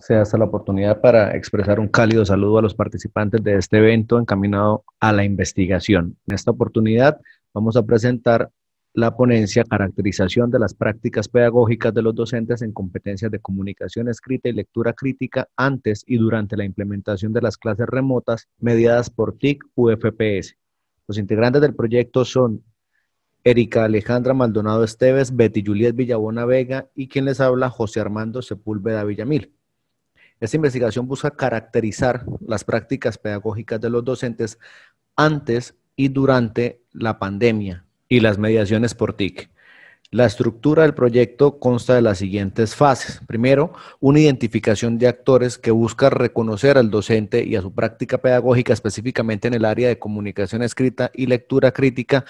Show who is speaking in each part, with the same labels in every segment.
Speaker 1: se hace la oportunidad para expresar un cálido saludo a los participantes de este evento encaminado a la investigación. En esta oportunidad vamos a presentar la ponencia Caracterización de las prácticas pedagógicas de los docentes en competencias de comunicación escrita y lectura crítica antes y durante la implementación de las clases remotas mediadas por TIC UFPS. Los integrantes del proyecto son Erika Alejandra Maldonado Esteves, Betty Juliet Villabona Vega y quien les habla José Armando Sepúlveda Villamil. Esta investigación busca caracterizar las prácticas pedagógicas de los docentes antes y durante la pandemia y las mediaciones por TIC. La estructura del proyecto consta de las siguientes fases. Primero, una identificación de actores que busca reconocer al docente y a su práctica pedagógica específicamente en el área de comunicación escrita y lectura crítica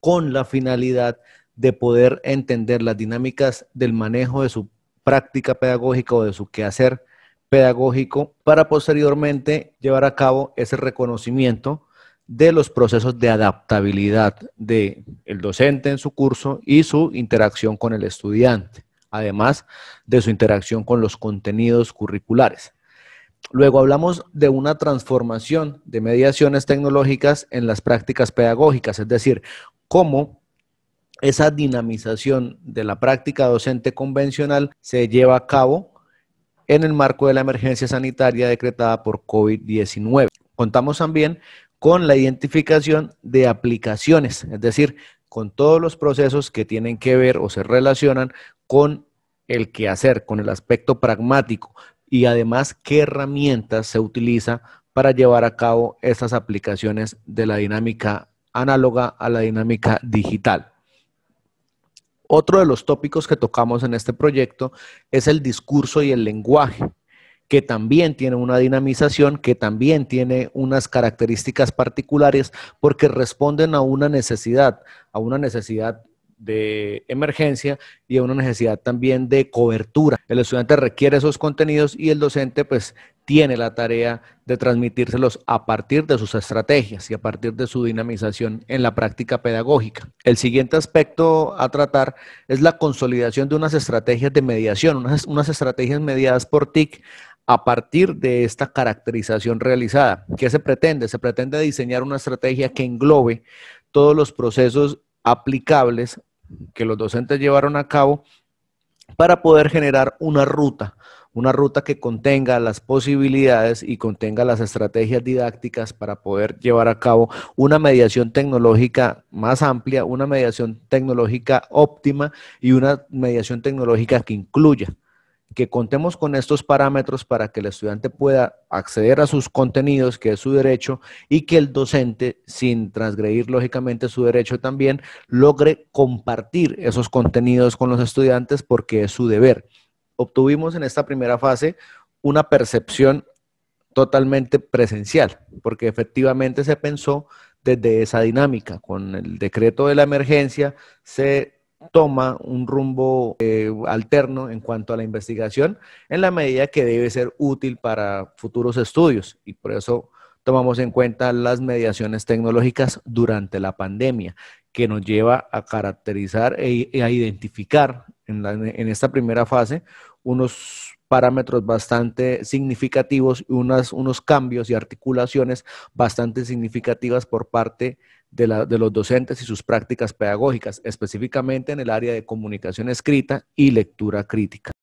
Speaker 1: con la finalidad de poder entender las dinámicas del manejo de su práctica pedagógica o de su quehacer pedagógico para posteriormente llevar a cabo ese reconocimiento de los procesos de adaptabilidad del docente en su curso y su interacción con el estudiante, además de su interacción con los contenidos curriculares. Luego hablamos de una transformación de mediaciones tecnológicas en las prácticas pedagógicas, es decir, cómo esa dinamización de la práctica docente convencional se lleva a cabo en el marco de la emergencia sanitaria decretada por COVID-19. Contamos también con la identificación de aplicaciones, es decir, con todos los procesos que tienen que ver o se relacionan con el quehacer, con el aspecto pragmático y además qué herramientas se utiliza para llevar a cabo estas aplicaciones de la dinámica análoga a la dinámica digital. Otro de los tópicos que tocamos en este proyecto es el discurso y el lenguaje, que también tiene una dinamización, que también tiene unas características particulares porque responden a una necesidad, a una necesidad de emergencia y una necesidad también de cobertura. El estudiante requiere esos contenidos y el docente pues tiene la tarea de transmitírselos a partir de sus estrategias y a partir de su dinamización en la práctica pedagógica. El siguiente aspecto a tratar es la consolidación de unas estrategias de mediación, unas, unas estrategias mediadas por TIC a partir de esta caracterización realizada. ¿Qué se pretende? Se pretende diseñar una estrategia que englobe todos los procesos aplicables que los docentes llevaron a cabo para poder generar una ruta, una ruta que contenga las posibilidades y contenga las estrategias didácticas para poder llevar a cabo una mediación tecnológica más amplia, una mediación tecnológica óptima y una mediación tecnológica que incluya que contemos con estos parámetros para que el estudiante pueda acceder a sus contenidos, que es su derecho, y que el docente, sin transgredir lógicamente su derecho también, logre compartir esos contenidos con los estudiantes porque es su deber. Obtuvimos en esta primera fase una percepción totalmente presencial, porque efectivamente se pensó desde esa dinámica. Con el decreto de la emergencia se toma un rumbo eh, alterno en cuanto a la investigación en la medida que debe ser útil para futuros estudios y por eso tomamos en cuenta las mediaciones tecnológicas durante la pandemia que nos lleva a caracterizar e, identificar en, en esta primera fase unos parámetros bastante significativos y unos cambios y articulaciones bastante significativas por parte de, los docentes y sus prácticas pedagógicas, específicamente en el área de comunicación escrita y lectura crítica.